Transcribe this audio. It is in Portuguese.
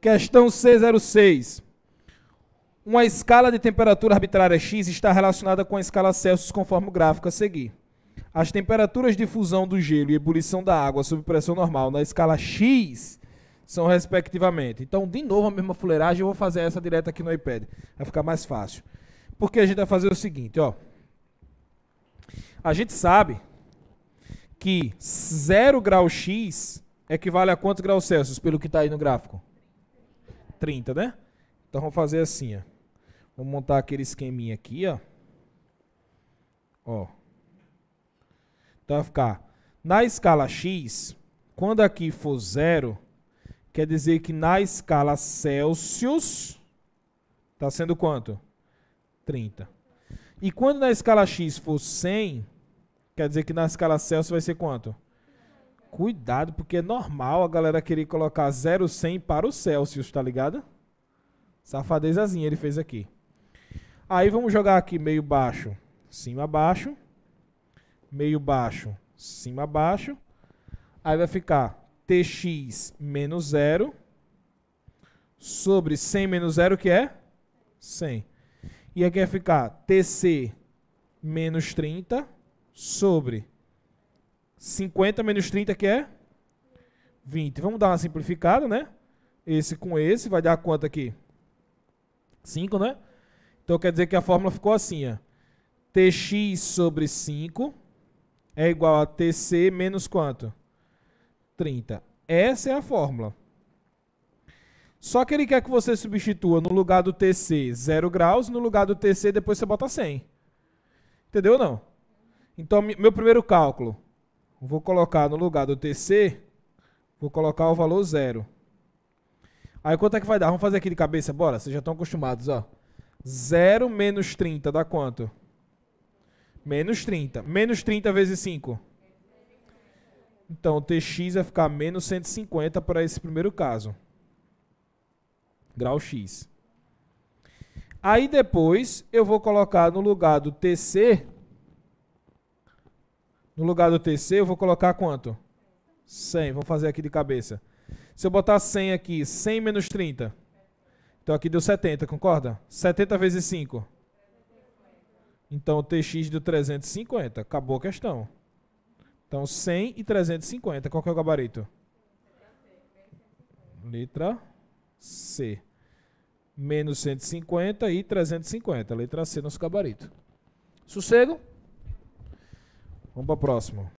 Questão C06. Uma escala de temperatura arbitrária X está relacionada com a escala Celsius conforme o gráfico a seguir. As temperaturas de fusão do gelo e ebulição da água sob pressão normal na escala X são respectivamente. Então, de novo, a mesma fuleiragem, eu vou fazer essa direta aqui no iPad. Vai ficar mais fácil. Porque a gente vai fazer o seguinte, ó. A gente sabe que 0 grau X equivale a quantos graus Celsius, pelo que está aí no gráfico? 30, né? Então vamos fazer assim, ó. Vamos montar aquele esqueminha aqui, ó. Ó. Então vai ficar na escala x, quando aqui for zero, quer dizer que na escala Celsius está sendo quanto? 30. E quando na escala x for 100, quer dizer que na escala Celsius vai ser quanto? 100. Cuidado, porque é normal a galera querer colocar 0, 100 para o Celsius, tá ligado? Safadezazinha ele fez aqui. Aí vamos jogar aqui meio baixo, cima baixo, meio baixo, cima baixo. Aí vai ficar tx menos 0 sobre 100 menos 0, que é 100. E aqui vai ficar tc menos 30 sobre 50 menos 30, que é 20. Vamos dar uma simplificada, né? Esse com esse, vai dar quanto aqui? 5, né? Então quer dizer que a fórmula ficou assim, ó. Tx sobre 5 é igual a Tc menos quanto? 30. Essa é a fórmula. Só que ele quer que você substitua no lugar do Tc 0 graus, e no lugar do Tc depois você bota 100. Entendeu ou não? Então, meu primeiro cálculo, vou colocar no lugar do TC, vou colocar o valor zero. Aí quanto é que vai dar? Vamos fazer aqui de cabeça, bora? Vocês já estão acostumados, ó. Zero menos 30 dá quanto? Menos 30. Menos 30 vezes 5. Então, o TX vai ficar menos 150 para esse primeiro caso. Grau X. Aí depois, eu vou colocar no lugar do TC no lugar do TC, eu vou colocar quanto? 100. Vamos fazer aqui de cabeça. Se eu botar 100 aqui, 100 menos 30. Então aqui deu 70, concorda? 70 vezes 5. Então o TX deu 350. Acabou a questão. Então 100 e 350. Qual é o gabarito? Letra C. Menos 150 e 350. Letra C, nosso gabarito. Sossego? Sossego? Vamos para a próxima.